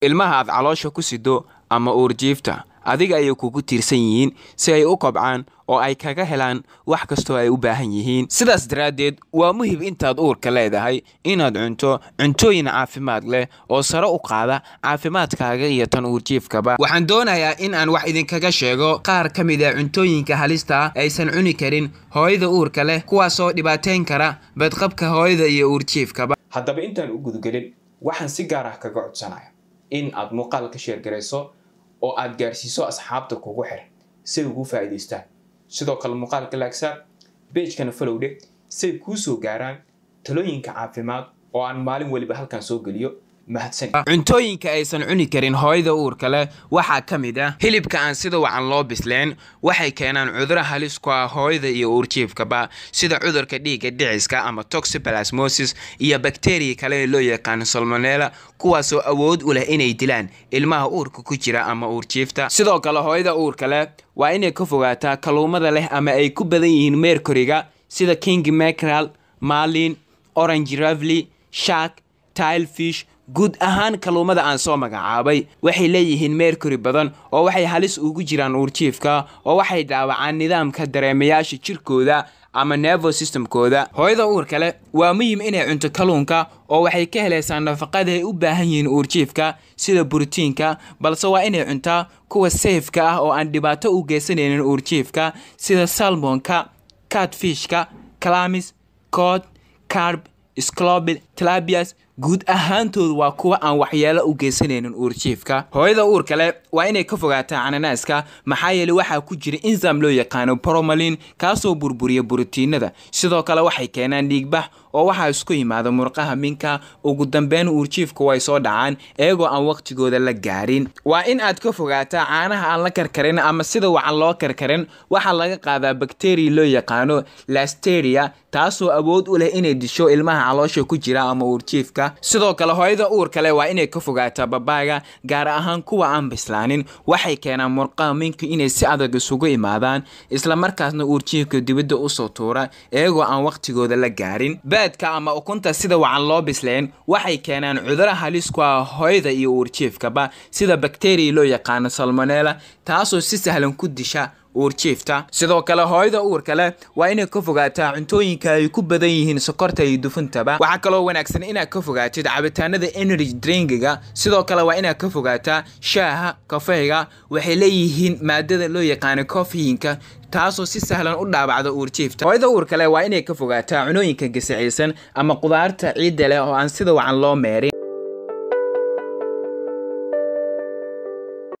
ilmaha aad caloosha ku sido ama uurjiifta adiga ayay kugu tiirsan yihiin si ay u kobcaan oo ay kaga helaan wax kastoo ay u baahan yihiin sidaas daraaddeed waa muhim intaad uurka leedahay inaad cunto cuntooyin caafimaad leh oo sare u qaada caafimaadkaaga iyo tan uurjiifkaba waxaan doonayaa in aan wax idinkaga sheego qaar ka mid a ah cuntooyinka halista ah aysan cuni karin hooyada uurka leh kuwaasoo dhibaateyn kara badqabka hooyada iyo uurjiifkaba haddaba intaan u gudgelin waxaan si gaar ah kaga codsanaya in aad muuqaal ka sheergarayso oo aad gaarsiiso asxaabta kugu xiran say ugu faa'iidaystaan sidoo kale muuqaalka laagsaa beejkana falowdhe say kuu soo gaaraan talooyinka caafimaad oo aan maalin weliba halkan soo geliyo cuntooyinka aysan cuni karin hooyada uurka leh waxaa ka mid ah hilibka aan sida wacan loo bisleyn waxay keenaan cuduro halis ku ah hooyada iyo uurjiifkaba sida cudurka dhiigga dhiciska ama toxoplasmosis iyo bakteriya kale ee loo yaqaan solmonela kuwaasoo awood u leh inay dilaan ilmaha uurka ku jira ama uurjiifta sidoo kale hooyada uurka leh waa inay ka fogaataa kaluumada leh ama ay ku badan yihiin meerkoriga sida king macral malin orange ravely shark tilefish guud ahaan kaluumada aan soo magacaabay waxay leeyihiin meerkuri badan oo waxay halis ugu jiraan uurjiifka oo waxay dhaawacaan nidaamka dareemayaasha jirkooda ama nevo systemkooda hooyada uurka leh waa muhim inay cunto kaluunka oo waxay ka helaysaa nafaqada ay u baahan yihiin uurjiifka sida borotiinka balse waa inay cuntaa kuwa sayfka ah oo aan dhibaato u geysanaynin uurjiifka sida salmonka catfishka clamis cod carb sclobid tlabias guud ahaantooda waa kuwa aan waxyeelo u geysanaynin uurjiifka hooyada uur kale waa inay ka fogaataa cananaaska maxaa yeele waxaa ku jira inzam loo yaqaano bromalin kaasoo burburiya borotiinada sidoo kale waxay keenaan dhiigbax oo waxaa isku yimaada murqaha minka ugu dambeyn uurjiifku way soo dhacaan iyagoo aan waqtigooda la gaarin waa in aad ka fogaataa caanaha aan la karkarin ama sida wacan loo karkarin waxaa laga qaadaa bakteriya loo yaqaano lasteria taasoo awood u leh inay disho ilmaha caloosha ku jira ama uurjiifka sidoo kale hooyada uurkale waa inay ka fogaataa babaaga gaar ahaan kuwa aan bislaanin waxay keenaan murqaaminka inay si adag isugu imaadaan islamarkaasna uurjiifka dibadda usoo tuura iyagoo aan wakhtigooda la gaarin baadka ama ukunta sida wacan loo bislayn waxay keenaan cuduro halis ku ah hooyada iyo uurjiifkaba sida bakteriya loo yaqaano salmonela taasoo si sahlan ku disha uurjiifta sidoo kale hooyada uurka leh waa inay ka fogaataa cuntooyinka ay ku badan yihiin sokorta iyo dufuntaba waxaa kaloo wanaagsan inaad ka fogaatid cabitaanada energy drinkiga sidoo kale waa inaad ka fogaataa shaaha kafeyga waxay leeyihiin maadada loo yaqaana koofiyinka taasoo si sahlan u dhaabacda uurjiifta hooyada uur kale waa inay ka fogaataa cunooyinka gasacaysan ama qudaarta ciidda leh oo aan sida wacan loo meerin